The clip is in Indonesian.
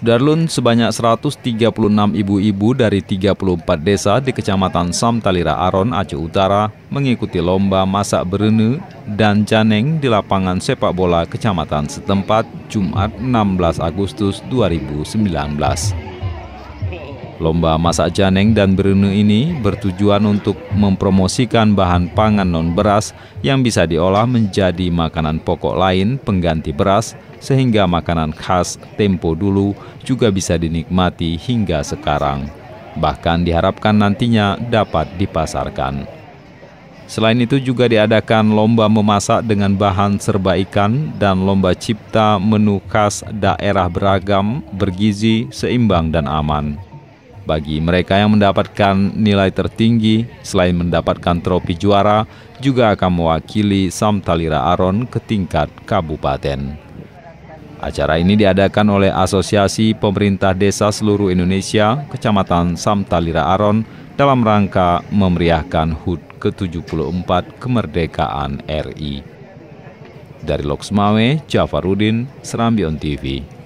Darlun sebanyak 136 ibu-ibu dari 34 desa di Kecamatan Samtalira Aron, Aceh Utara mengikuti lomba masak berenu dan caneng di lapangan sepak bola Kecamatan setempat Jumat 16 Agustus 2019. Lomba masak janeng dan berenu ini bertujuan untuk mempromosikan bahan pangan non beras yang bisa diolah menjadi makanan pokok lain pengganti beras sehingga makanan khas tempo dulu juga bisa dinikmati hingga sekarang. Bahkan diharapkan nantinya dapat dipasarkan. Selain itu juga diadakan lomba memasak dengan bahan serba ikan dan lomba cipta menu khas daerah beragam, bergizi, seimbang dan aman. Bagi mereka yang mendapatkan nilai tertinggi, selain mendapatkan tropi juara, juga akan mewakili Samtalira Aron ke tingkat kabupaten. Acara ini diadakan oleh Asosiasi Pemerintah Desa Seluruh Indonesia, Kecamatan Samtalira Aron, dalam rangka memeriahkan HUT ke-74 kemerdekaan RI. Dari Loksmawe, Jafarudin, Serambion TV.